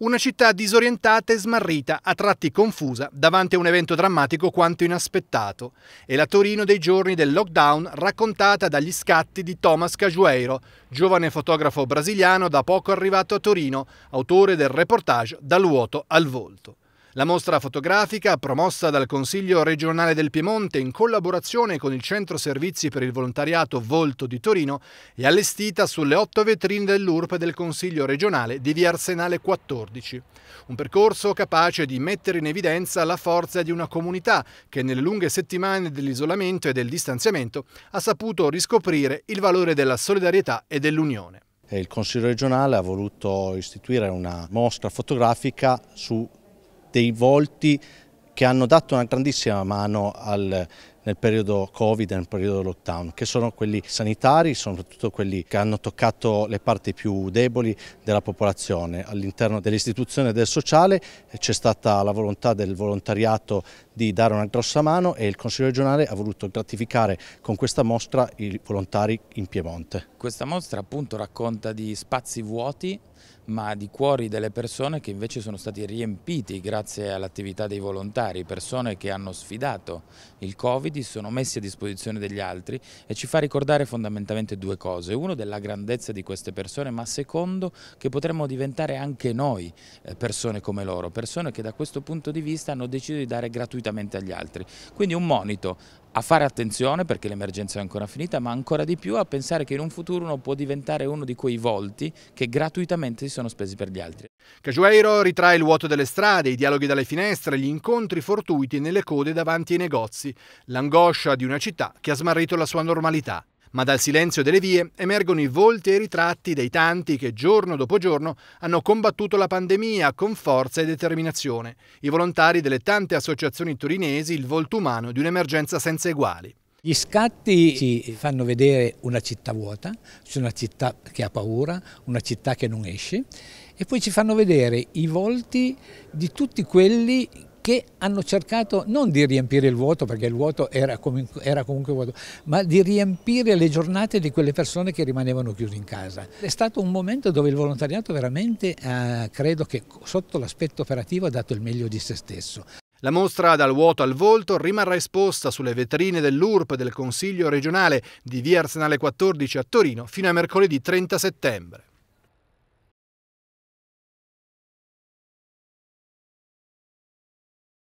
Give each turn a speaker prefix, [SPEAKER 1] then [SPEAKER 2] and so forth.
[SPEAKER 1] Una città disorientata e smarrita, a tratti confusa, davanti a un evento drammatico quanto inaspettato. È la Torino dei giorni del lockdown raccontata dagli scatti di Thomas Cajueiro, giovane fotografo brasiliano da poco arrivato a Torino, autore del reportage Dal vuoto al volto. La mostra fotografica, promossa dal Consiglio regionale del Piemonte in collaborazione con il Centro Servizi per il Volontariato Volto di Torino, è allestita sulle otto vetrine dell'URP del Consiglio regionale di Via Arsenale 14. Un percorso capace di mettere in evidenza la forza di una comunità che nelle lunghe settimane dell'isolamento e del distanziamento ha saputo riscoprire il valore della solidarietà e dell'unione.
[SPEAKER 2] Il Consiglio regionale ha voluto istituire una mostra fotografica su dei volti che hanno dato una grandissima mano al, nel periodo Covid, nel periodo lockdown, che sono quelli sanitari, soprattutto quelli che hanno toccato le parti più deboli della popolazione. All'interno dell'istituzione del sociale c'è stata la volontà del volontariato di dare una grossa mano e il Consiglio regionale ha voluto gratificare con questa mostra i volontari in Piemonte.
[SPEAKER 3] Questa mostra appunto racconta di spazi vuoti ma di cuori delle persone che invece sono stati riempiti grazie all'attività dei volontari, persone che hanno sfidato il Covid, sono messi a disposizione degli altri e ci fa ricordare fondamentalmente due cose, uno della grandezza di queste persone, ma secondo che potremmo diventare anche noi eh, persone come loro, persone che da questo punto di vista hanno deciso di dare gratuitamente agli altri. Quindi un monito a fare attenzione perché l'emergenza è ancora finita, ma ancora di più a pensare che in un futuro uno può diventare uno di quei volti che gratuitamente si sono spesi
[SPEAKER 1] per gli altri. Cajueiro ritrae il vuoto delle strade, i dialoghi dalle finestre, gli incontri fortuiti nelle code davanti ai negozi, l'angoscia di una città che ha smarrito la sua normalità ma dal silenzio delle vie emergono i volti e i ritratti dei tanti che giorno dopo giorno hanno combattuto la pandemia con forza e determinazione, i volontari delle tante associazioni torinesi, il volto umano di un'emergenza senza eguali.
[SPEAKER 4] Gli scatti ci fanno vedere una città vuota, una città che ha paura, una città che non esce e poi ci fanno vedere i volti di tutti quelli che hanno cercato non di riempire il vuoto, perché il vuoto era comunque, era comunque vuoto, ma di riempire le giornate di quelle persone che rimanevano chiuse in casa. È stato un momento dove il volontariato veramente, eh, credo che sotto l'aspetto operativo ha dato il meglio di se stesso.
[SPEAKER 1] La mostra dal vuoto al volto rimarrà esposta sulle vetrine dell'URP del Consiglio regionale di via Arsenale
[SPEAKER 2] 14 a Torino fino a mercoledì 30 settembre.